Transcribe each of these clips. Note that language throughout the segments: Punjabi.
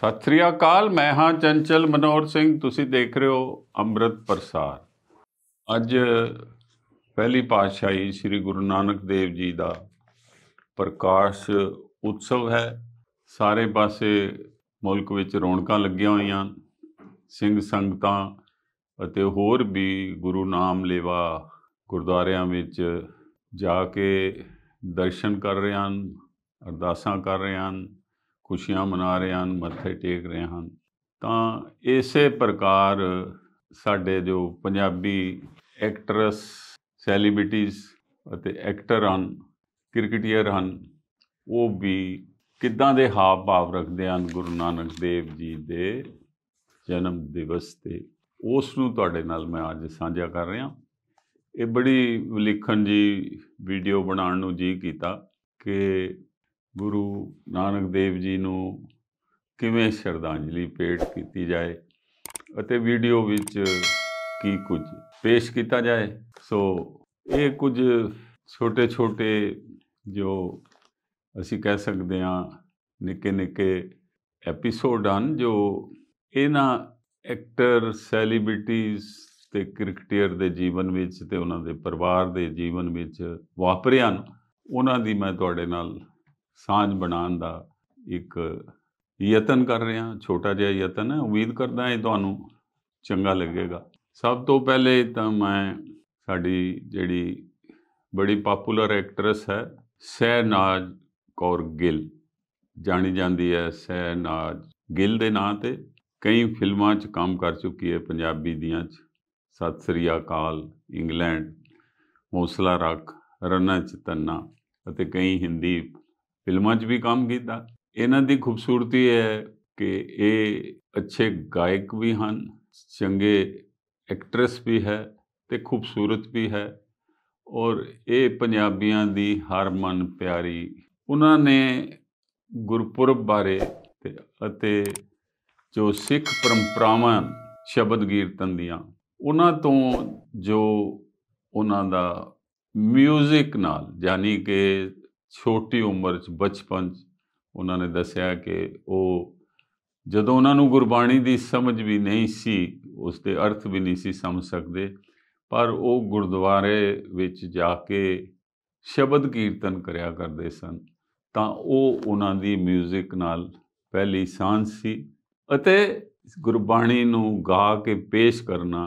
ਸਤਿ ਸ੍ਰੀ ਅਕਾਲ ਮੈਂ ਹਾਂ ਚੰਚਲ ਮਨੋਰ ਸਿੰਘ ਤੁਸੀਂ ਦੇਖ ਰਹੇ ਹੋ ਅੰਮ੍ਰਿਤ ਪ੍ਰਸਾਰ ਅੱਜ ਪਹਿਲੀ ਪਾਤਸ਼ਾਹੀ ਸ੍ਰੀ ਗੁਰੂ ਨਾਨਕ ਦੇਵ ਜੀ ਦਾ ਪ੍ਰਕਾਸ਼ ਉਤਸਵ ਹੈ ਸਾਰੇ ਪਾਸੇ ਮੁਲਕ ਵਿੱਚ ਰੌਣਕਾਂ ਲੱਗੀਆਂ ਹੋਈਆਂ ਸਿੰਘ ਸੰਗਤਾਂ ਅਤੇ ਹੋਰ ਵੀ ਗੁਰੂ ਨਾਮ ਲੇਵਾ ਗੁਰਦੁਆਰਿਆਂ ਵਿੱਚ ਜਾ ਕੇ ਦਰਸ਼ਨ ਕਰ ਰਹੇ ਹਨ ਅਰਦਾਸਾਂ ਕਰ ਰਹੇ ਹਨ ਖੁਸ਼ੀਆਂ ਮਨਾ ਰਹੇ ਹਨ ਮੱਥੇ ਟੇਕ ਰਹੇ ਹਨ ਤਾਂ ਇਸੇ ਪ੍ਰਕਾਰ ਸਾਡੇ ਜੋ ਪੰਜਾਬੀ ਐਕਟਰਸ ਸੈਲੀਬ੍ਰਿਟੀਜ਼ ਅਤੇ ਐਕਟਰ ਹਨ ਕ੍ਰਿਕਟੀਅਰ ਹਨ ਉਹ ਵੀ ਕਿੱਦਾਂ ਦੇ ਹਾਵ ਭਾਵ ਰੱਖਦੇ ਹਨ ਗੁਰੂ ਨਾਨਕ ਦੇਵ ਜੀ ਦੇ ਜਨਮ ਦਿਵਸ ਤੇ ਉਸ ਨੂੰ ਤੁਹਾਡੇ ਨਾਲ ਮੈਂ ਅੱਜ ਸਾਂਝਾ ਕਰ ਰਿਹਾ ਇਹ ਬੜੀ ਵਿਲਖਣ ਜੀ ਵੀਡੀਓ ਬਣਾਉਣ ਨੂੰ ਜੀ ਕੀਤਾ ਕਿ ਗੁਰੂ ਨਾਨਕ ਦੇਵ ਜੀ ਨੂੰ ਕਿਵੇਂ ਸ਼ਰਧਾਂਜਲੀ ਪੇਟ ਕੀਤੀ ਜਾਏ ਅਤੇ ਵੀਡੀਓ ਵਿੱਚ ਕੀ ਕੁਝ ਪੇਸ਼ ਕੀਤਾ ਜਾਏ ਸੋ ਇਹ ਕੁਝ ਛੋਟੇ-ਛੋਟੇ ਜੋ ਅਸੀਂ ਕਹਿ ਸਕਦੇ ਹਾਂ ਨਿੱਕੇ-ਨਿੱਕੇ ਐਪੀਸੋਡ ਹਨ ਜੋ ਇਹਨਾਂ ਐਕਟਰ ਸੈਲੀਬ੍ਰਿਟੀਜ਼ ਤੇ ਕ੍ਰਿਕਟਰ ਦੇ ਜੀਵਨ ਵਿੱਚ ਤੇ ਉਹਨਾਂ ਦੇ ਪਰਿਵਾਰ ਦੇ ਜੀਵਨ ਵਿੱਚ ਵਾਪਰਿਆ ਉਹਨਾਂ ਦੀ ਮੈਂ ਤੁਹਾਡੇ ਨਾਲ ਸਾਂਝ ਬਣਾਉਣ ਦਾ ਇੱਕ ਯਤਨ ਕਰ ਰਹੇ ਹਾਂ ਛੋਟਾ ਜਿਹਾ ਯਤਨ ਹੈ ਉਮੀਦ ਕਰਦਾ ਹਾਂ ਇਹ ਤੁਹਾਨੂੰ ਚੰਗਾ ਲੱਗੇਗਾ ਸਭ ਤੋਂ ਪਹਿਲੇ ਤਾਂ ਮੈਂ ਸਾਡੀ ਜਿਹੜੀ ਬੜੀ ਪਪੂਲਰ ਐਕਟਰੈਸ ਹੈ ਸਹਿਨਾਜ ਕੌਰ ਗਿੱਲ ਜਾਣੀ ਜਾਂਦੀ ਹੈ ਸਹਿਨਾਜ ਗਿੱਲ ਦੇ ਨਾਂ ਤੇ ਕਈ ਫਿਲਮਾਂ 'ਚ ਕੰਮ ਕਰ ਚੁੱਕੀ ਹੈ ਪੰਜਾਬੀ ਦੀਆਂ 'ਚ ਸਤਿ ਸ੍ਰੀ ਅਕਾਲ ਇੰਗਲੈਂਡ ਮੌਸਲਾ ਰੱਖ ਰਣਾ ਚਤਨਾ ਅਤੇ ਕਈ ਹਿੰਦੀ ਫਿਲਮਾਂ 'ਚ ਵੀ ਕੰਮ ਕੀਤਾ ਇਹਨਾਂ ਦੀ ਖੂਬਸੂਰਤੀ ਹੈ ਕਿ ਇਹ ਅੱਛੇ ਗਾਇਕ ਵੀ ਹਨ ਚੰਗੇ ਐਕਟਰੈਸ ਵੀ ਹੈ ਤੇ ਖੂਬਸੂਰਤ ਵੀ ਹੈ ਔਰ ਇਹ ਪੰਜਾਬੀਆਂ ਦੀ ਹਰ ਮਨ ਪਿਆਰੀ ਉਹਨਾਂ ਨੇ ਗੁਰਪੁਰਬ ਬਾਰੇ ਤੇ ਅਤੇ ਜੋ ਸਿੱਖ ਪਰੰਪਰਾਵਾਂ ਸ਼ਬਦ ਕੀਰਤਨ ਦੀਆਂ ਉਹਨਾਂ ਤੋਂ ਜੋ ਉਹਨਾਂ ਦਾ 뮤직 ਨਾਲ ਯਾਨੀ ਕਿ ਛੋਟੀ ਉਮਰ 'ਚ ਬਚਪਨ 'ਚ ਉਹਨਾਂ ਨੇ ਦੱਸਿਆ ਕਿ ਉਹ ਜਦੋਂ ਉਹਨਾਂ ਨੂੰ ਗੁਰਬਾਣੀ ਦੀ ਸਮਝ ਵੀ ਨਹੀਂ ਸੀ ਉਸ ਦੇ ਅਰਥ ਵੀ ਨਹੀਂ ਸੀ ਸਮਝ ਸਕਦੇ ਪਰ ਉਹ ਗੁਰਦੁਆਰੇ ਵਿੱਚ ਜਾ ਕੇ ਸ਼ਬਦ ਕੀਰਤਨ ਕਰਿਆ ਕਰਦੇ ਸਨ ਤਾਂ ਉਹ ਉਹਨਾਂ ਦੀ 뮤직 ਨਾਲ ਪਹਿਲੀ ਸਾਂਝ ਸੀ ਅਤੇ ਗੁਰਬਾਣੀ ਨੂੰ ਗਾ ਕੇ ਪੇਸ਼ ਕਰਨਾ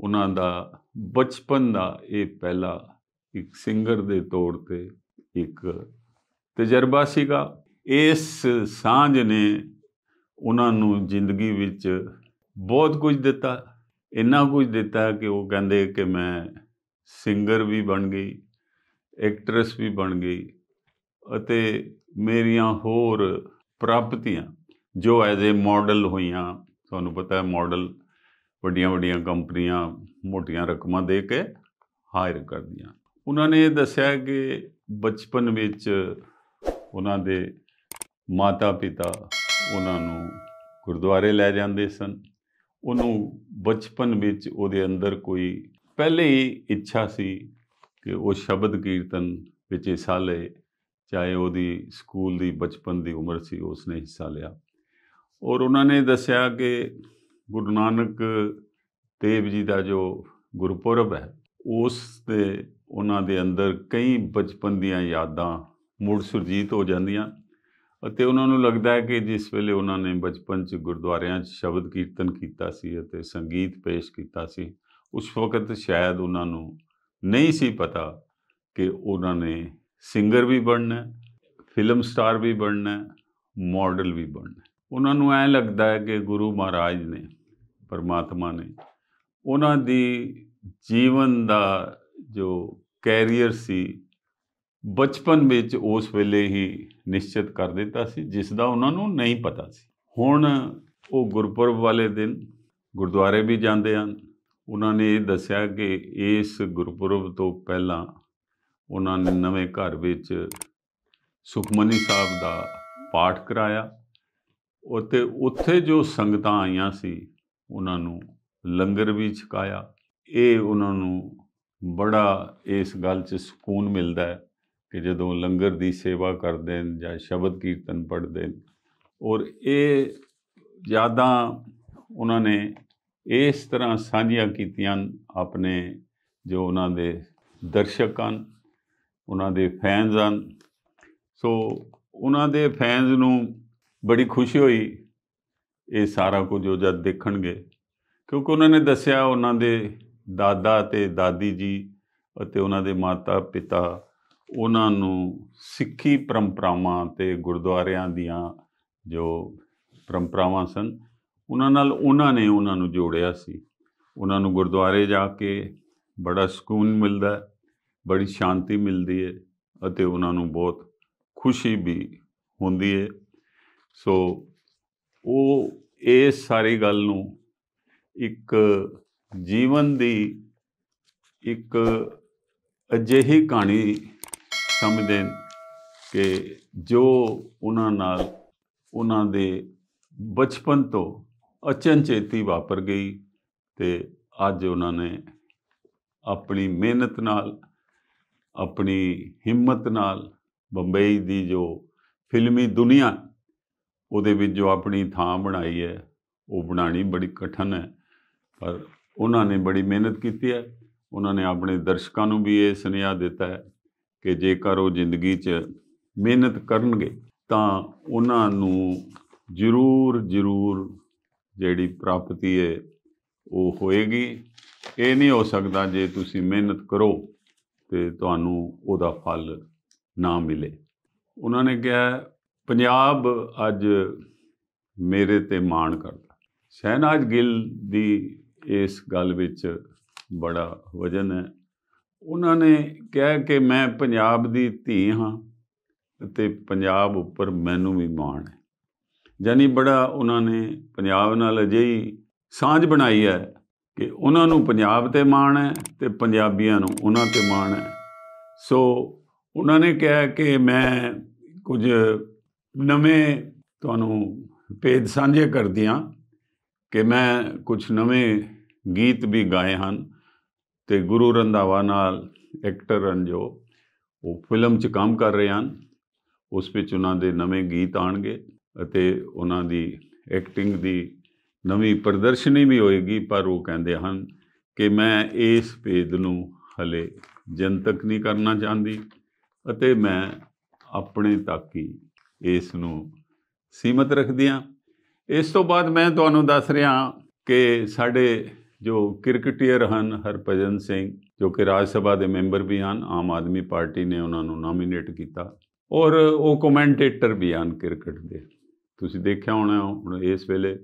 ਉਹਨਾਂ ਦਾ ਬਚਪਨ ਦਾ ਇਹ ਪਹਿਲਾ ਇੱਕ ਸਿੰਗਰ ਦੇ ਤੌਰ ਤੇ ਇੱਕ ਤਜਰਬਾ ਸੀਗਾ ਇਸ ਸਾਂਝ ਨੇ ਉਹਨਾਂ ਨੂੰ ਜ਼ਿੰਦਗੀ ਵਿੱਚ ਬਹੁਤ ਕੁਝ ਦਿੱਤਾ ਇੰਨਾ ਕੁਝ ਦਿੱਤਾ ਕਿ ਉਹ ਕਹਿੰਦੇ ਕਿ ਮੈਂ ਸਿੰਗਰ ਵੀ ਬਣ ਗਈ ਐਕਟਰੈਸ ਵੀ ਬਣ ਗਈ ਅਤੇ ਮੇਰੀਆਂ ਹੋਰ ਪ੍ਰਾਪਤੀਆਂ ਜੋ ਐਜ਼ ਅ ਮਾਡਲ ਹੋਈਆਂ ਤੁਹਾਨੂੰ ਪਤਾ ਹੈ ਮਾਡਲ ਵੱਡੀਆਂ ਵੱਡੀਆਂ ਕੰਪਨੀਆਂ ਮੋਟੀਆਂ ਰਕਮਾਂ ਦੇ ਕੇ ਹਾਇਰ ਕਰਦੀਆਂ ਉਹਨਾਂ ਨੇ ਇਹ ਦੱਸਿਆ ਕਿ ਬਚਪਨ ਵਿੱਚ ਉਹਨਾਂ ਦੇ ਮਾਤਾ-ਪਿਤਾ ਉਹਨਾਂ ਨੂੰ ਗੁਰਦੁਆਰੇ ਲੈ ਜਾਂਦੇ ਸਨ ਉਹਨੂੰ ਬਚਪਨ ਵਿੱਚ ਉਹਦੇ ਅੰਦਰ ਕੋਈ ਪਹਿਲੇ ਹੀ ਇੱਛਾ ਸੀ ਕਿ ਉਹ ਸ਼ਬਦ ਕੀਰਤਨ ਵਿੱਚ ਹਿੱਸਾ ਲਏ ਚਾਹੇ ਉਹਦੀ ਸਕੂਲ ਦੀ ਬਚਪਨ ਦੀ ਉਮਰ ਸੀ ਉਸਨੇ ਹਿੱਸਾ ਲਿਆ ਔਰ ਉਹਨਾਂ ਨੇ ਦੱਸਿਆ ਕਿ ਗੁਰੂ ਨਾਨਕ ਦੇਵ ਜੀ ਦਾ ਜੋ ਗੁਰਪੁਰਬ ਹੈ ਉਸ ਦੇ ਉਹਨਾਂ ਦੇ ਅੰਦਰ ਕਈ ਬਚਪਨ ਦੀਆਂ ਯਾਦਾਂ ਮੁੜ ਸੁਰਜੀਤ ਹੋ ਜਾਂਦੀਆਂ ਅਤੇ ਉਹਨਾਂ ਨੂੰ ਲੱਗਦਾ ਹੈ ਕਿ ਜਿਸ ਵੇਲੇ ਉਹਨਾਂ ਨੇ ਬਚਪਨ 'ਚ ਗੁਰਦੁਆਰਿਆਂ 'ਚ ਸ਼ਬਦ ਕੀਰਤਨ ਕੀਤਾ ਸੀ ਅਤੇ ਸੰਗੀਤ ਪੇਸ਼ ਕੀਤਾ ਸੀ ਉਸ ਵਕਤ ਸ਼ਾਇਦ ਉਹਨਾਂ ਨੂੰ ਨਹੀਂ ਸੀ ਪਤਾ ਕਿ ਉਹਨਾਂ ਨੇ ਸਿੰਗਰ ਵੀ ਬਣਨਾ ਫਿਲਮ ਸਟਾਰ ਵੀ ਬਣਨਾ ਮਾਡਲ ਵੀ ਬਣਨਾ ਉਹਨਾਂ ਨੂੰ ਐ ਲੱਗਦਾ ਹੈ ਕਿ ਗੁਰੂ ਮਹਾਰਾਜ ਨੇ ਪਰਮਾਤਮਾ ਨੇ ਉਹਨਾਂ ਦੀ ਜੀਵਨ ਦਾ ਜੋ ਕੈਰੀਅਰ ਸੀ ਬਚਪਨ ਵਿੱਚ ਉਸ ਵੇਲੇ ਹੀ ਨਿਸ਼ਚਿਤ ਕਰ ਦਿੱਤਾ ਸੀ ਜਿਸ ਦਾ ਉਹਨਾਂ ਨੂੰ ਨਹੀਂ ਪਤਾ ਸੀ ਹੁਣ ਉਹ ਗੁਰਪੁਰਬ ਵਾਲੇ ਦਿਨ ਗੁਰਦੁਆਰੇ ਵੀ ਜਾਂਦੇ ਹਨ ਉਹਨਾਂ ਨੇ ਇਹ ਦੱਸਿਆ ਕਿ ਇਸ ਗੁਰਪੁਰਬ ਤੋਂ ਪਹਿਲਾਂ ਉਹਨਾਂ ਨੇ ਨਵੇਂ ਘਰ ਵਿੱਚ ਸੁਖਮਨੀ ਸਾਹਿਬ ਦਾ ਪਾਠ ਕਰਾਇਆ ਉਤੇ ਉੱਥੇ ਜੋ ਸੰਗਤਾਂ ਆਈਆਂ ਸੀ ਉਹਨਾਂ ਨੂੰ ਲੰਗਰ ਵੀ ਛਕਾਇਆ ਇਹ ਉਹਨਾਂ ਨੂੰ ਬੜਾ ਇਸ ਗੱਲ 'ਚ ਸਕੂਨ ਮਿਲਦਾ ਹੈ ਕਿ ਜਦੋਂ ਲੰਗਰ ਦੀ ਸੇਵਾ ਕਰਦੇ ਨੇ ਜਾਂ ਸ਼ਬਦ ਕੀਰਤਨ ਪੜ੍ਹਦੇ ਨੇ ਔਰ ਇਹ ਜ਼ਿਆਦਾ ਉਹਨਾਂ ਨੇ ਇਸ ਤਰ੍ਹਾਂ ਸਾਂਝੀਆਂ ਕੀਤੀਆਂ ਆਪਣੇ ਜੋ ਉਹਨਾਂ ਦੇ ਦਰਸ਼ਕ ਹਨ ਉਹਨਾਂ ਦੇ ਫੈਨਸ ਹਨ ਸੋ ਉਹਨਾਂ ਦੇ ਫੈਨਸ ਨੂੰ ਬੜੀ ਖੁਸ਼ੀ ਹੋਈ ਇਹ ਸਾਰਾ ਕੁਝ ਉਹ ਜਦ ਦੇਖਣਗੇ ਕਿਉਂਕਿ ਉਹਨਾਂ ਨੇ ਦੱਸਿਆ ਉਹਨਾਂ ਦੇ ਦਾਦਾ ਤੇ ਦਾਦੀ ਜੀ ਅਤੇ ਉਹਨਾਂ ਦੇ ਮਾਤਾ ਪਿਤਾ ਉਹਨਾਂ ਨੂੰ ਸਿੱਖੀ ਪਰੰਪਰਾਵਾਂ ਤੇ ਗੁਰਦੁਆਰਿਆਂ ਦੀਆਂ ਜੋ ਪਰੰਪਰਾਵਾਂ ਸਨ ਉਹਨਾਂ ਨਾਲ ਉਹਨਾਂ ਨੇ ਉਹਨਾਂ ਨੂੰ ਜੋੜਿਆ ਸੀ ਉਹਨਾਂ ਨੂੰ ਗੁਰਦੁਆਰੇ ਜਾ ਕੇ ਬੜਾ ਸਕੂਨ ਮਿਲਦਾ ਹੈ ਬੜੀ ਸ਼ਾਂਤੀ ਮਿਲਦੀ ਹੈ ਅਤੇ ਉਹਨਾਂ ਨੂੰ ਬਹੁਤ ਖੁਸ਼ੀ ਵੀ ਹੁੰਦੀ ਹੈ ਸੋ ਉਹ ਇਹ ਸਾਰੀ ਗੱਲ ਨੂੰ ਇੱਕ ਜੀਵਨ ਦੀ ਇੱਕ ਅਜਿਹੀ ਕਹਾਣੀ ਸਮਝਦੇ ਕਿ ਜੋ ਉਹਨਾਂ ਨਾਲ ਉਹਨਾਂ ਦੇ ਬਚਪਨ ਤੋਂ ਅਚਨਚੇਤੀ ਵਾਪਰ ਗਈ ਤੇ ਅੱਜ ਉਹਨਾਂ ਨੇ ਆਪਣੀ ਮਿਹਨਤ ਨਾਲ ਆਪਣੀ ਹਿੰਮਤ ਨਾਲ ਬੰਬਈ ਦੀ ਜੋ ਫਿਲਮੀ ਦੁਨੀਆ ਉਹਦੇ ਵਿੱਚ ਜੋ ਆਪਣੀ ਥਾਂ ਬਣਾਈ ਹੈ ਉਹ ਬਣਾਣੀ ਬੜੀ ਕਠਨ ਹੈ ਪਰ ਉਹਨਾਂ ਨੇ ਬੜੀ ਮਿਹਨਤ ਕੀਤੀ ਹੈ ਉਹਨਾਂ ਨੇ ਆਪਣੇ ਦਰਸ਼ਕਾਂ ਨੂੰ ਵੀ ਇਹ ਸੁਨੇਹਾ ਦਿੱਤਾ ਹੈ ਕਿ ਜੇਕਰ ਉਹ ਜ਼ਿੰਦਗੀ 'ਚ ਮਿਹਨਤ ਕਰਨਗੇ ਤਾਂ ਉਹਨਾਂ ਨੂੰ ਜ਼ਰੂਰ ਜ਼ਰੂਰ ਜਿਹੜੀ ਪ੍ਰਾਪਤੀ ਹੈ ਉਹ ਹੋਏਗੀ ਇਹ ਨਹੀਂ ਹੋ ਸਕਦਾ ਜੇ ਤੁਸੀਂ ਮਿਹਨਤ ਕਰੋ ਤੇ ਤੁਹਾਨੂੰ ਉਹਦਾ ਫਲ ਨਾ ਮਿਲੇ ਉਹਨਾਂ ਨੇ ਕਿਹਾ ਪੰਜਾਬ ਅੱਜ ਮੇਰੇ ਤੇ ਮਾਣ ਕਰਦਾ ਸਹਿਨਾਜ ਗਿੱਲ ਦੀ ਇਸ ਗੱਲ ਵਿੱਚ ਬੜਾ ਵਜਨ ਹੈ ਉਹਨਾਂ ਨੇ ਕਿਹਾ ਕਿ ਮੈਂ ਪੰਜਾਬ ਦੀ ਧੀ ਹਾਂ ਅਤੇ ਪੰਜਾਬ ਉੱਪਰ ਮੈਨੂੰ ਵੀ ਮਾਣ ਹੈ ਜਾਨੀ ਬੜਾ ਉਹਨਾਂ ਨੇ ਪੰਜਾਬ ਨਾਲ ਅਜਿਹੀ ਸਾਂਝ ਬਣਾਈ ਹੈ ਕਿ ਉਹਨਾਂ ਨੂੰ ਪੰਜਾਬ ਤੇ ਮਾਣ ਹੈ ਤੇ ਪੰਜਾਬੀਆਂ ਨੂੰ ਉਹਨਾਂ ਤੇ ਮਾਣ ਹੈ ਸੋ ਉਹਨਾਂ ਨੇ ਕਿਹਾ ਕਿ ਮੈਂ ਕੁਝ ਨਵੇਂ ਤੁਹਾਨੂੰ ਪੇਜ ਸਾਂਝੇ ਕਰਦੀਆਂ ਕਿ ਮੈਂ ਕੁਝ ਨਵੇਂ ਗੀਤ ਵੀ ਗਾਏ ਹਨ ਤੇ ਗੁਰੂ ਰੰਧਾਵਾ ਨਾਲ ਐਕਟਰ ਹਨ ਜੋ ਉਹ ਫਿਲਮ 'ਚ ਕੰਮ ਕਰ ਰਹੇ ਹਨ ਉਸ ਵਿੱਚ ਉਹਨਾਂ ਦੇ ਨਵੇਂ ਗੀਤ ਆਣਗੇ ਅਤੇ ਉਹਨਾਂ ਦੀ ਐਕਟਿੰਗ ਦੀ ਨਵੀਂ ਪ੍ਰਦਰਸ਼ਨੀ ਵੀ ਹੋਏਗੀ ਪਰ ਉਹ ਕਹਿੰਦੇ ਹਨ ਕਿ ਮੈਂ ਇਸ ਭੇਦ ਨੂੰ ਹਲੇ ਜਨਤਕ ਨਹੀਂ ਕਰਨਾ ਚਾਹੁੰਦੀ ਅਤੇ ਮੈਂ ਆਪਣੇ ਤੱਕ ਹੀ ਇਸ ਨੂੰ ਸੀਮਤ ਰੱਖਦੀ ਹਾਂ ਇਸ ਤੋਂ ਬਾਅਦ ਮੈਂ ਤੁਹਾਨੂੰ ਦੱਸ ਰਿਹਾ ਕਿ ਸਾਡੇ ਜੋ ਕ੍ਰਿਕਟੀਅਰ ਹਨ ਹਰਪਜਨ ਸਿੰਘ ਜੋ ਕਿ ਰਾਜ ਸਭਾ ਦੇ ਮੈਂਬਰ ਵੀ ਹਨ ਆਮ ਆਦਮੀ ਪਾਰਟੀ ਨੇ ਉਹਨਾਂ ਨੂੰ ਨਾਮਿਨੇਟ ਕੀਤਾ ਔਰ ਉਹ ਕਮੈਂਟੇਟਰ ਵੀ ਹਨ ਕ੍ਰਿਕਟ ਦੇ ਤੁਸੀਂ ਦੇਖਿਆ ਹੋਣਾ ਹੁਣ ਇਸ ਵੇਲੇ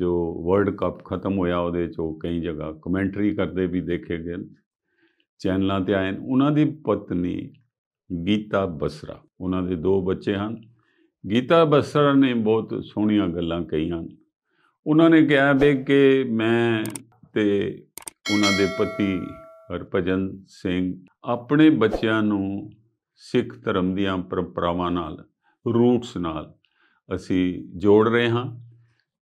ਜੋ ਵਰਲਡ ਕੱਪ ਖਤਮ ਹੋਇਆ ਉਹਦੇ ਚੋ ਕਈ ਜਗ੍ਹਾ ਕਮੈਂਟਰੀ ਕਰਦੇ ਵੀ ਦੇਖੇ ਗਏ ਚੈਨਲਾਂ ਤੇ ਆਏ ਉਹਨਾਂ ਦੀ ਪਤਨੀ ਗੀਤਾ ਬਸਰਾ ਉਹਨਾਂ ਦੇ ਦੋ ਬੱਚੇ ਹਨ ਗੀਤਾ ਬਸਰਾ ਨੇ ਬਹੁਤ ਸੋਹਣੀਆਂ ਗੱਲਾਂ ਕਹੀਆਂ ਉਹਨਾਂ ਨੇ ਕਿਹਾ ਬੇ ਕਿ ਮੈਂ ਤੇ ਉਹਨਾਂ ਦੇ ਪਤੀ ਹਰਭਜਨ ਸਿੰਘ ਆਪਣੇ ਬੱਚਿਆਂ ਨੂੰ ਸਿੱਖ ਧਰਮ ਦੀਆਂ ਪਰੰਪਰਾਵਾਂ ਨਾਲ ਰੂਟਸ ਨਾਲ ਅਸੀਂ ਜੋੜ ਰਹੇ ਹਾਂ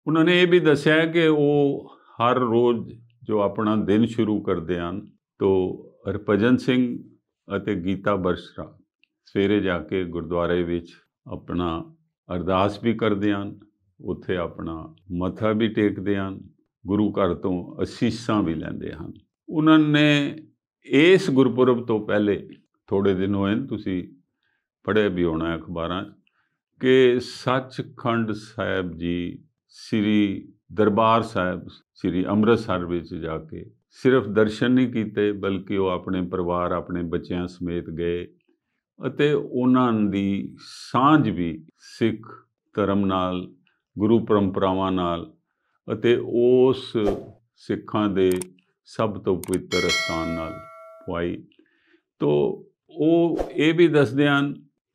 ਉਹਨਾਂ ਨੇ ਇਹ ਵੀ ਦੱਸਿਆ ਕਿ ਉਹ ਹਰ ਰੋਜ਼ ਜੋ ਆਪਣਾ ਦਿਨ ਸ਼ੁਰੂ ਕਰਦੇ ਹਨ ਤੋਂ ਹਰਭਜਨ ਸਿੰਘ ਅਤੇ ਗੀਤਾ ਬਰਸ਼ਰਾ ਸਵੇਰੇ ਜਾ ਕੇ ਗੁਰਦੁਆਰੇ ਵਿੱਚ ਆਪਣਾ ਅਰਦਾਸ ਵੀ ਕਰਦੇ ਹਨ ਉੱਥੇ ਆਪਣਾ ਮੱਥਾ ਵੀ ਟੇਕਦੇ ਹਨ ਗੁਰੂ ਘਰ ਤੋਂ ਅਸੀਸਾਂ ਵੀ ਲੈਂਦੇ ਹਨ ਉਹਨਾਂ ਨੇ ਇਸ ਗੁਰਪੁਰਬ ਤੋਂ ਪਹਿਲੇ ਥੋੜੇ ਦਿਨ ਹੋਏ ਤੁਸੀਂ ਪੜ੍ਹੇ ਵੀ ਹੋਣਾ ਅਖਬਾਰਾਂ 'ਚ ਕਿ ਸੱਚਖੰਡ ਸਾਹਿਬ ਜੀ ਸ੍ਰੀ ਦਰਬਾਰ ਸਾਹਿਬ ਸ੍ਰੀ ਅੰਮ੍ਰਿਤਸਰ ਵਿੱਚ ਜਾ ਕੇ ਸਿਰਫ ਦਰਸ਼ਨ ਨਹੀਂ ਕੀਤੇ ਬਲਕਿ ਉਹ ਆਪਣੇ ਪਰਿਵਾਰ ਆਪਣੇ ਬੱਚਿਆਂ ਸਮੇਤ ਗਏ ਅਤੇ ਉਹਨਾਂ ਦੀ ਸਾਂਝ ਵੀ ਸਿੱਖ ਧਰਮ ਨਾਲ ਗੁਰੂ ਪਰੰਪਰਾਵਾਂ ਨਾਲ ਅਤੇ ਉਸ ਸਿੱਖਾਂ ਦੇ ਸਭ ਤੋਂ ਪਵਿੱਤਰ ਸਥਾਨ ਨਾਲ ਪਾਈ ਤੋਂ ਉਹ ਇਹ ਵੀ ਦੱਸਦੇ ਹਨ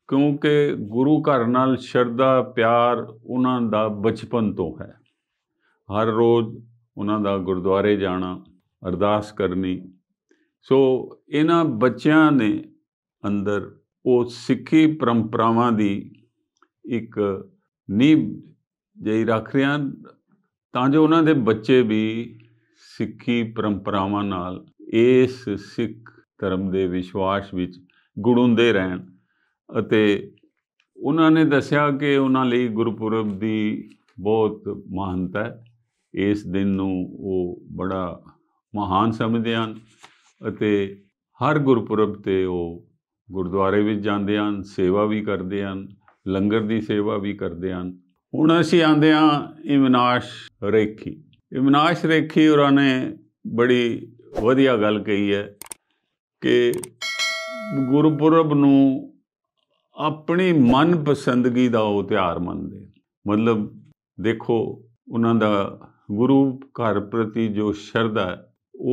ਕਿਉਂਕਿ ਗੁਰੂ ਘਰ ਨਾਲ ਸ਼ਰਧਾ ਪਿਆਰ ਉਹਨਾਂ ਦਾ ਬਚਪਨ ਤੋਂ ਹੈ ਹਰ ਰੋਜ਼ ਉਹਨਾਂ ਦਾ ਗੁਰਦੁਆਰੇ ਜਾਣਾ ਅਰਦਾਸ ਕਰਨੀ ਸੋ ਇਹਨਾਂ ਬੱਚਿਆਂ ਨੇ ਅੰਦਰ ਉਹ ਸਿੱਖੀ ਪਰੰਪਰਾਵਾਂ ਦੀ ਇੱਕ ਨੀਂਹ ਜਿਹੀ ਰੱਖ ਰਿਆਂ ਤਾਂ ਜੋ ਉਹਨਾਂ ਦੇ ਬੱਚੇ ਵੀ ਸਿੱਖੀ ਪਰੰਪਰਾਵਾਂ ਨਾਲ ਇਸ ਸਿੱਖ ਧਰਮ ਦੇ ਵਿਸ਼ਵਾਸ ਵਿੱਚ ਗੁੜੁੰਦੇ ਰਹਿਣ ਅਤੇ ਉਹਨਾਂ ਨੇ ਦੱਸਿਆ ਕਿ ਉਹਨਾਂ ਲਈ ਗੁਰਪੁਰਬ ਦੀ ਬਹੁਤ ਮਹਾਨਤਾ ਹੈ ਇਸ ਦਿਨ ਨੂੰ ਉਹ ਬੜਾ ਮਹਾਨ ਸਮਝਦੇ ਹਨ ਅਤੇ ਹਰ ਗੁਰਪੁਰਬ ਤੇ ਉਹ ਗੁਰਦੁਆਰੇ ਵਿੱਚ ਜਾਂਦੇ ਹਨ ਸੇਵਾ ਵੀ ਕਰਦੇ ਹਨ ਲੰਗਰ ਦੀ ਸੇਵਾ ਵੀ ਕਰਦੇ ਹਨ ਹੁਣ ਅਸੀਂ ਆਂਦੇ ਆ ਇਮਨਾਸ਼ ਰੇਖੀ ਇਮਨਾਸ਼ ਰੇਖੀ ਉਹਨਾਂ ਨੇ ਬੜੀ ਵਧੀਆ ਗੱਲ ਕਹੀ ਹੈ ਕਿ ਗੁਰਪੁਰਬ ਨੂੰ ਆਪਣੀ ਮਨ ਪਸੰਦਗੀ ਦਾ ਉਹ ਤਿਆਰ ਮੰਨਦੇ ਮਤਲਬ ਦੇਖੋ ਉਹਨਾਂ ਦਾ ਗੁਰੂ ਘਰ ਪ੍ਰਤੀ ਜੋ ਸ਼ਰਧਾ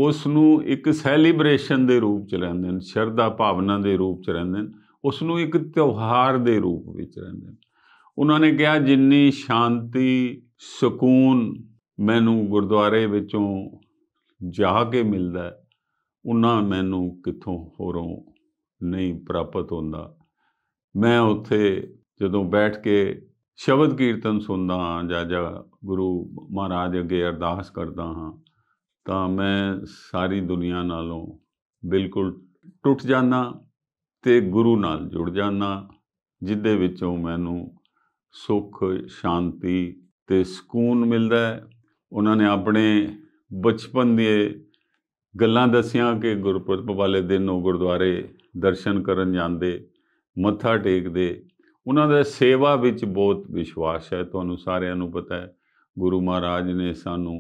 ਉਸ ਨੂੰ ਇੱਕ ਸੈਲੀਬ੍ਰੇਸ਼ਨ ਦੇ ਰੂਪ ਚ ਲੈਂਦੇ ਨੇ ਸ਼ਰਧਾ ਭਾਵਨਾ ਦੇ ਰੂਪ ਚ ਰਹਿੰਦੇ ਨੇ ਉਸ ਨੂੰ ਇੱਕ ਤਿਉਹਾਰ ਦੇ ਰੂਪ ਵਿੱਚ ਰਹਿੰਦੇ ਨੇ ਉਹਨਾਂ ਨੇ ਕਿਹਾ ਜਿੰਨੀ ਸ਼ਾਂਤੀ ਸਕੂਨ ਮੈਨੂੰ ਗੁਰਦੁਆਰੇ ਵਿੱਚੋਂ ਜਾ ਕੇ ਮਿਲਦਾ ਉਹਨਾਂ ਮੈਨੂੰ ਕਿੱਥੋਂ ਹੋਰੋਂ ਨਹੀਂ ਪ੍ਰਾਪਤ ਹੁੰਦਾ ਮੈਂ ਉੱਥੇ ਜਦੋਂ ਬੈਠ ਕੇ ਸ਼ਬਦ ਕੀਰਤਨ ਸੁਣਦਾ ਜਾਂ ਜਾਂ ਗੁਰੂ ਮਹਾਰਾਜ ਅੱਗੇ ਅਰਦਾਸ ਕਰਦਾ ਹਾਂ ਤਾਂ ਮੈਂ ਸਾਰੀ ਦੁਨੀਆ ਨਾਲੋਂ ਬਿਲਕੁਲ ਟੁੱਟ ਜਾਣਾ ਤੇ ਗੁਰੂ ਨਾਲ ਜੁੜ ਜਾਣਾ ਜਿੱਦੇ ਵਿੱਚੋਂ ਮੈਨੂੰ ਸੁੱਖ ਸ਼ਾਂਤੀ ਤੇ ਸਕੂਨ ਮਿਲਦਾ ਹੈ ਉਹਨਾਂ ਨੇ ਆਪਣੇ ਬਚਪਨ ਦੇ ਗੱਲਾਂ ਦਸੀਆਂ ਕਿ ਗੁਰਪੁਰਬ ਵਾਲੇ ਦਿਨ ਉਹ ਗੁਰਦੁਆਰੇ ਦਰਸ਼ਨ ਕਰਨ ਜਾਂਦੇ ਮੱਥਾ ਟੇਕਦੇ ਉਹਨਾਂ ਦਾ ਸੇਵਾ ਵਿੱਚ ਬਹੁਤ ਵਿਸ਼ਵਾਸ ਹੈ ਤੁਹਾਨੂੰ ਸਾਰਿਆਂ ਨੂੰ ਪਤਾ ਹੈ ਗੁਰੂ ਮਹਾਰਾਜ ਨੇ ਸਾਨੂੰ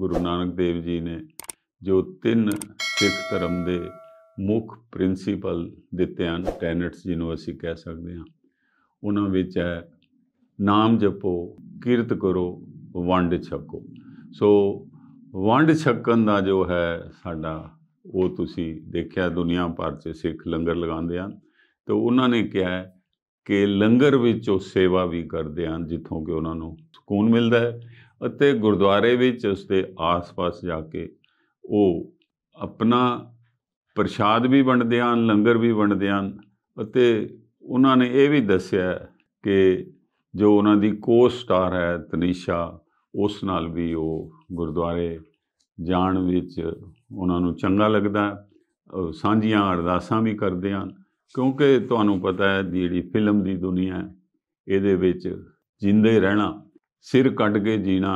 ਗੁਰੂ ਨਾਨਕ ਦੇਵ ਜੀ ਨੇ ਜੋ ਤਿੰਨ ਸਿੱਖ ਧਰਮ ਦੇ ਮੁੱਖ ਪ੍ਰਿੰਸੀਪਲ ਦਿੱਤੇ ਹਨ ਟੈਨਟਸ ਜਿਹਨੂੰ ਅਸੀਂ ਕਹਿ ਸਕਦੇ ਹਾਂ ਉਹਨਾਂ ਵਿੱਚ ਹੈ ਨਾਮ ਜਪੋ ਕੀਰਤ ਕਰੋ ਵੰਡ ਛਕੋ ਸੋ ਵੰਡ ਛਕਣ ਦਾ ਜੋ ਹੈ ਸਾਡਾ ਉਹ ਤੁਸੀਂ ਦੇਖਿਆ ਦੁਨੀਆ ਭਰ 'ਚ ਸਿੱਖ ਲੰਗਰ ਲਗਾਉਂਦੇ ਹਨ ਤੇ ਉਹਨਾਂ ਨੇ ਕਿਹਾ ਕਿ ਲੰਗਰ ਵਿੱਚ ਉਹ ਸੇਵਾ ਵੀ ਕਰਦੇ ਹਨ ਜਿੱਥੋਂ ਕਿ ਉਹਨਾਂ ਨੂੰ ਸਕੂਨ ਮਿਲਦਾ ਹੈ ਅਤੇ ਗੁਰਦੁਆਰੇ ਵਿੱਚ ਉਸ ਦੇ ਆਸ-ਪਾਸ ਜਾ ਕੇ ਉਹ ਆਪਣਾ ਪ੍ਰਸ਼ਾਦ ਵੀ ਵੰਡਦੇ ਹਨ ਲੰਗਰ ਵੀ ਵੰਡਦੇ ਹਨ ਅਤੇ ਉਹਨਾਂ ਨੇ ਇਹ ਵੀ ਦੱਸਿਆ ਕਿ ਜੋ ਉਹਨਾਂ ਦੀ ਕੋ ਸਟਾਰ ਹੈ ਤਨੀਸ਼ਾ ਉਸ ਨਾਲ ਵੀ ਉਹ ਗੁਰਦੁਆਰੇ ਜਾਣ ਵਿੱਚ ਉਹਨਾਂ ਨੂੰ ਚੰਗਾ ਲੱਗਦਾ ਸਾਂਝੀਆਂ ਅਰਦਾਸਾਂ ਵੀ ਕਰਦੇ ਹਨ ਕਿਉਂਕਿ ਤੁਹਾਨੂੰ ਪਤਾ ਹੈ ਜਿਹੜੀ ਫਿਲਮ ਦੀ ਦੁਨੀਆ ਹੈ ਇਹਦੇ ਵਿੱਚ ਜਿੰਦੇ ਰਹਿਣਾ ਸਿਰ ਕੱਢ ਕੇ ਜੀਣਾ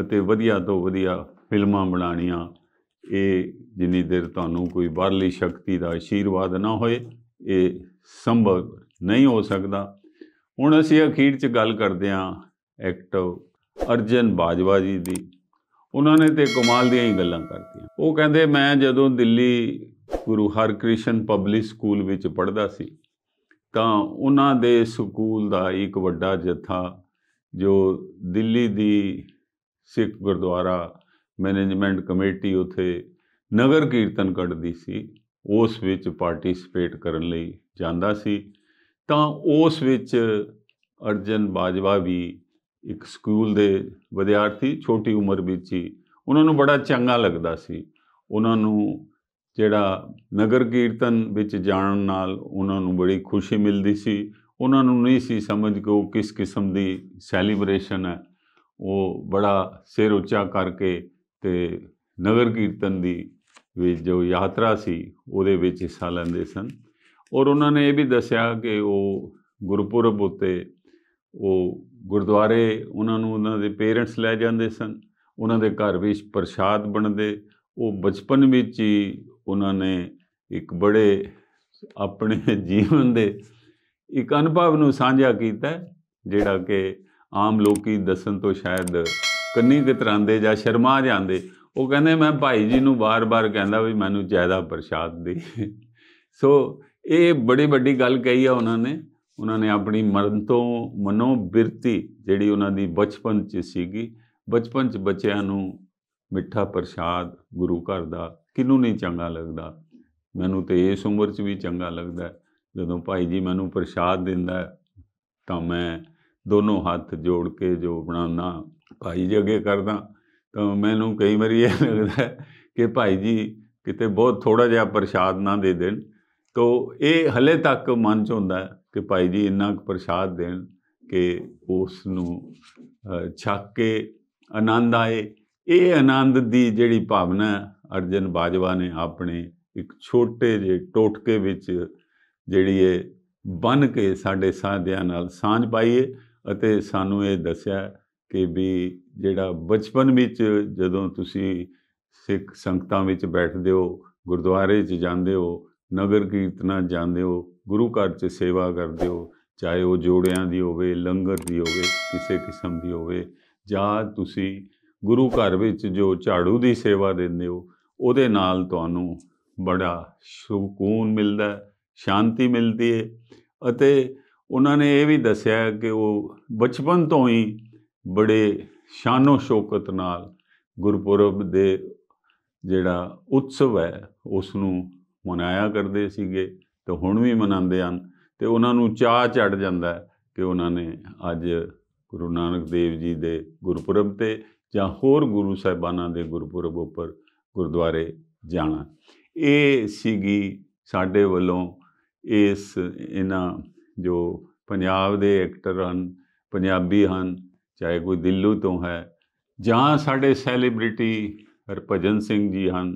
ਅਤੇ ਵਧੀਆ ਤੋਂ ਵਧੀਆ ਫਿਲਮਾਂ ਬਣਾਉਣੀਆਂ ਇਹ ਜਿੰਨੀ ਦੇਰ ਤੁਹਾਨੂੰ ਕੋਈ ਬਾਹਰਲੀ ਸ਼ਕਤੀ ਦਾ ਆਸ਼ੀਰਵਾਦ ਨਾ ਹੋਏ ਇਹ ਸੰਭਵ ਨਹੀਂ ਹੋ ਸਕਦਾ ਹੁਣ ਅਸੀਂ ਅਖੀਰ 'ਚ ਗੱਲ ਕਰਦੇ ਹਾਂ ਐਕਟ ਅਰਜਨ ਬਾਜਵਾ ਜੀ ਦੀ ਉਹਨਾਂ ਨੇ ਤੇ ਕਮਾਲ ਦੀਆਂ ਹੀ ਗੱਲਾਂ ਕਰਤੀਆਂ ਉਹ ਕਹਿੰਦੇ ਮੈਂ ਜਦੋਂ ਦਿੱਲੀ ਗੁਰੂ ਹਰਕ੍ਰਿਸ਼ਨ ਪਬਲਿਕ ਸਕੂਲ ਵਿੱਚ ਪੜ੍ਹਦਾ ਸੀ ਤਾਂ ਉਹਨਾਂ ਦੇ ਸਕੂਲ ਦਾ ਇੱਕ ਵੱਡਾ ਜਥਾ ਜੋ ਦਿੱਲੀ ਦੀ ਸਿੱਖ ਗੁਰਦੁਆਰਾ ਮੈਨੇਜਮੈਂਟ ਕਮੇਟੀ ਉਥੇ ਨਗਰ ਕੀਰਤਨ ਕੱਢਦੀ ਸੀ ਉਸ ਵਿੱਚ ਪਾਰਟਿਸਿਪੇਟ ਕਰਨ ਲਈ ਜਾਂਦਾ ਸੀ ਤਾਂ ਉਸ ਵਿੱਚ ਅਰਜਨ ਬਾਜਵਾ ਵੀ ਇੱਕ ਸਕੂਲ ਦੇ ਵਿਦਿਆਰਥੀ ਛੋਟੀ ਉਮਰ ਵਿੱਚ ਹੀ ਉਹਨਾਂ ਨੂੰ ਬੜਾ ਚੰਗਾ ਲੱਗਦਾ ਸੀ ਉਹਨਾਂ ਨੂੰ ਜਿਹੜਾ ਨਗਰ ਕੀਰਤਨ ਵਿੱਚ ਜਾਣ ਨਾਲ ਉਹਨਾਂ ਨੂੰ ਬੜੀ ਖੁਸ਼ੀ ਮਿਲਦੀ ਸੀ ਉਹਨਾਂ ਨੂੰ ਨਹੀਂ ਸੀ ਸਮਝ ਕਿ ਉਹ ਕਿਸ ਕਿਸਮ ਦੀ ਸੈਲੀਬ੍ਰੇਸ਼ਨ ਹੈ ਉਹ ਬੜਾ ਸਿਰ ਉੱਚਾ ਕਰਕੇ ਤੇ ਨਗਰ ਕੀਰਤਨ ਦੀ ਵੀ ਜੋ ਯਾਤਰਾ ਸੀ ਉਹਦੇ ਵਿੱਚ ਹਿੱਸਾ ਲੈਂਦੇ ਸਨ ਔਰ ਉਹਨਾਂ ਨੇ ਇਹ ਵੀ ਦੱਸਿਆ ਕਿ ਉਹ ਗੁਰਪੁਰਬ ਉਤੇ ਉਹ ਗੁਰਦੁਆਰੇ ਉਹਨਾਂ ਨੂੰ ਉਹਨਾਂ ਦੇ ਪੇਰੈਂਟਸ ਲੈ ਜਾਂਦੇ ਸਨ ਉਹਨਾਂ ਦੇ ਘਰ ਵਿੱਚ ਪ੍ਰਸ਼ਾਦ ਬਣਦੇ ਉਹ ਬਚਪਨ ਵਿੱਚ ਹੀ ਉਹਨਾਂ ਨੇ ਇੱਕ ਬੜੇ ਆਪਣੇ ਜੀਵਨ ਦੇ ਇੱਕ ਅਨੁਭਵ ਨੂੰ ਸਾਂਝਾ ਕੀਤਾ ਜਿਹੜਾ ਕਿ ਆਮ ਲੋਕੀ ਦੱਸਣ ਤੋਂ ਸ਼ਾਇਦ ਕੰਨੀ ਕਿਤਰਾਂਦੇ ਜਾਂ ਸ਼ਰਮਾ ਜਾਂਦੇ ਉਹ ਕਹਿੰਦੇ ਮੈਂ ਭਾਈ ਜੀ ਨੂੰ ਬਾਰ-ਬਾਰ ਕਹਿੰਦਾ ਵੀ ਮੈਨੂੰ ਜ਼ਿਆਦਾ ਪ੍ਰਸ਼ਾਦ ਦੇ ਸੋ ਇਹ ਬੜੀ ਵੱਡੀ ਗੱਲ ਕਹੀ ਆ ਉਹਨਾਂ ਨੇ ਉਹਨਾਂ ਨੇ ਆਪਣੀ ਮਰਨ ਤੋਂ ਮਨੋਬਿਰਤੀ ਜਿਹੜੀ ਉਹਨਾਂ ਦੀ ਬਚਪਨ 'ਚ ਸੀਗੀ ਬਚਪਨ 'ਚ ਬੱਚਿਆਂ ਨੂੰ ਮਿੱਠਾ ਪ੍ਰਸ਼ਾਦ ਗੁਰੂ ਘਰ ਦਾ ਕਿਨੂੰ ਨਹੀਂ ਚੰਗਾ ਲੱਗਦਾ ਮੈਨੂੰ ਤੇ ਇਸ ਉਮਰ 'ਚ ਵੀ ਚੰਗਾ ਲੱਗਦਾ ਜਦੋਂ ਭਾਈ ਜੀ ਮੈਨੂੰ ਪ੍ਰਸ਼ਾਦ ਦਿੰਦਾ ਤਾਂ ਮੈਂ ਦੋਨੋਂ ਹੱਥ ਜੋੜ ਕੇ ਜੋ ਬਣਾਉਣਾ ਭਾਈ ਜੀ ਅੱਗੇ ਕਰਦਾ ਤਾਂ ਮੈਨੂੰ ਕਈ ਵਾਰੀ ਇਹ ਲੱਗਦਾ ਕਿ ਭਾਈ ਜੀ ਕਿਤੇ ਬਹੁਤ ਥੋੜਾ ਜਿਹਾ ਪ੍ਰਸ਼ਾਦ ਨਾ ਦੇ ਦੇਣ ਤੋ ਇਹ ਹਲੇ ਤੱਕ ਮਨ ਚ ਹੁੰਦਾ ਕਿ ਭਾਈ ਜੀ ਇੰਨਾ ਕੁ ਪ੍ਰਸ਼ਾਦ ਦੇਣ ਕਿ ਉਸ ਨੂੰ ਛੱਕ ਕੇ ਆਨੰਦ ਆਏ ਇਹ ਆਨੰਦ ਦੀ ਜਿਹੜੀ ਭਾਵਨਾ ਅਰਜਨ ਬਾਜਵਾ ਨੇ ਆਪਣੇ ਇੱਕ ਛੋਟੇ ਜਿਹੇ ਟੋਟਕੇ ਵਿੱਚ ਜਿਹੜੀ ਇਹ ਬਨ ਕੇ ਸਾਡੇ ਸਾਧਿਆਂ ਨਾਲ ਸਾਂਝ ਪਾਈਏ ਅਤੇ ਸਾਨੂੰ ਇਹ ਦੱਸਿਆ ਕਿ ਵੀ ਜਿਹੜਾ ਬਚਪਨ ਵਿੱਚ ਜਦੋਂ ਤੁਸੀਂ ਸਿੱਖ ਸੰਗਤਾਂ ਵਿੱਚ ਬੈਠਦੇ ਹੋ ਗੁਰਦੁਆਰੇ 'ਚ ਜਾਂਦੇ ਹੋ ਨਗਰ ਕੀਰਤਨਾ ਜਾਂਦੇ ਹੋ ਗੁਰੂ ਘਰ 'ਚ ਸੇਵਾ ਕਰਦੇ ਹੋ ਚਾਹੇ ਉਹ ਜੋੜਿਆਂ ਦੀ ਹੋਵੇ ਲੰਗਰ ਦੀ ਹੋਵੇ ਕਿਸੇ ਕਿਸਮ ਦੀ ਹੋਵੇ ਜਾਂ ਤੁਸੀਂ ਗੁਰੂ ਘਰ ਵਿੱਚ ਜੋ ਝਾੜੂ ਦੀ ਸੇਵਾ ਦਿੰਦੇ ਹੋ ਉਹਦੇ ਨਾਲ ਤੁਹਾਨੂੰ ਬੜਾ ਸਕੂਨ ਮਿਲਦਾ ਸ਼ਾਂਤੀ ਮਿਲਦੀ ਹੈ ਅਤੇ ਉਹਨਾਂ ਨੇ ਇਹ ਵੀ ਦੱਸਿਆ ਕਿ ਉਹ ਬਚਪਨ ਤੋਂ ਹੀ ਬੜੇ ਸ਼ਾਨੋ ਸ਼ੌਕਤ ਨਾਲ ਗੁਰਪੁਰਬ ਦੇ ਜਿਹੜਾ ਉਤਸਵ ਹੈ ਉਸ ਨੂੰ ਮਨਾਇਆ ਕਰਦੇ ਸੀਗੇ ਤੇ ਹੁਣ ਵੀ ਮਨਾਉਂਦੇ ਹਨ ਤੇ ਉਹਨਾਂ ਨੂੰ ਚਾਹ ਚੜ ਜਾਂਦਾ ਕਿ ਉਹਨਾਂ ਨੇ ਅੱਜ ਗੁਰੂ ਨਾਨਕ ਦੇਵ ਜੀ ਦੇ ਗੁਰਪੁਰਬ ਤੇ ਜਾਂ ਹੋਰ ਗੁਰੂ ਸਾਹਿਬਾਨਾਂ ਦੇ ਗੁਰਪੁਰਬ ਉੱਪਰ ਗੁਰਦੁਆਰੇ ਜਾਣਾ ਇਹ ਸੀਗੀ ਸਾਡੇ ਵੱਲੋਂ ਇਸ ਇਹਨਾਂ ਜੋ ਪੰਜਾਬ ਦੇ ਐਕਟਰ ਹਨ ਪੰਜਾਬੀ ਹਨ ਚਾਹੇ ਕੋਈ ਦਿੱਲੂ ਤੋਂ ਹੈ ਜਾਂ ਸਾਡੇ ਸੈਲੀਬ੍ਰਿਟੀ ਹਰਭਜਨ ਸਿੰਘ ਜੀ ਹਨ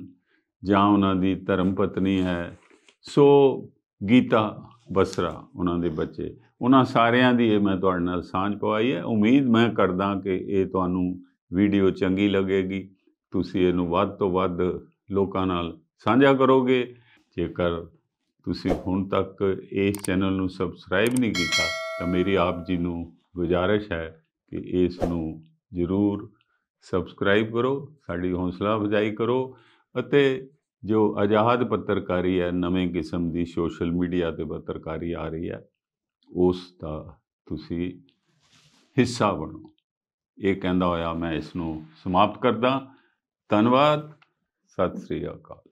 ਜਾਂ ਉਹਨਾਂ ਦੀ ਧਰਮ ਪਤਨੀ ਹੈ ਸੋ ਗੀਤਾ ਬਸਰਾ ਉਹਨਾਂ ਦੇ ਬੱਚੇ ਉਹਨਾਂ ਸਾਰਿਆਂ ਦੀ ਇਹ ਮੈਂ ਤੁਹਾਡੇ ਨਾਲ ਸਾਂਝ ਪਵਾਈ ਹੈ ਉਮੀਦ ਮੈਂ ਕਰਦਾ ਕਿ ਇਹ ਤੁਹਾਨੂੰ ਵੀਡੀਓ ਚੰਗੀ ਲੱਗੇਗੀ ਤੁਸੀਂ ਇਹਨੂੰ ਵੱਧ ਤੋਂ ਵੱਧ ਲੋਕਾਂ ਨਾਲ ਸਾਂਝਾ ਕਰੋਗੇ ਜੇਕਰ ਤੁਸੀਂ ਹੁਣ ਤੱਕ ਇਸ ਚੈਨਲ ਨੂੰ ਸਬਸਕ੍ਰਾਈਬ ਨਹੀਂ ਕੀਤਾ ਤਾਂ ਮੇਰੀ ਆਪ ਜੀ ਨੂੰ ਗੁਜਾਰਿਸ਼ ਹੈ ਕਿ ਇਸ ਨੂੰ ਜ਼ਰੂਰ ਸਬਸਕ੍ਰਾਈਬ ਕਰੋ ਸਾਡੀ ਹੌਸਲਾ ਵਧਾਈ ਕਰੋ ਅਤੇ ਜੋ ਆਜ਼ਾਦ ਪੱਤਰਕਾਰੀ ਹੈ ਨਵੇਂ ਕਿਸਮ ਦੀ ਸੋਸ਼ਲ ਮੀਡੀਆ ਤੇ ਪੱਤਰਕਾਰੀ ਆ ਰਹੀ ਹੈ ਉਸ ਦਾ ਤੁਸੀਂ ਹਿੱਸਾ ਬਣੋ ਇਹ ਕਹਿੰਦਾ ਹੋਇਆ ਮੈਂ ਇਸ ਨੂੰ ਸਮਾਪਤ ਕਰਦਾ ਧੰਨਵਾਦ ਸਤਿ ਸ੍ਰੀ ਅਕਾਲ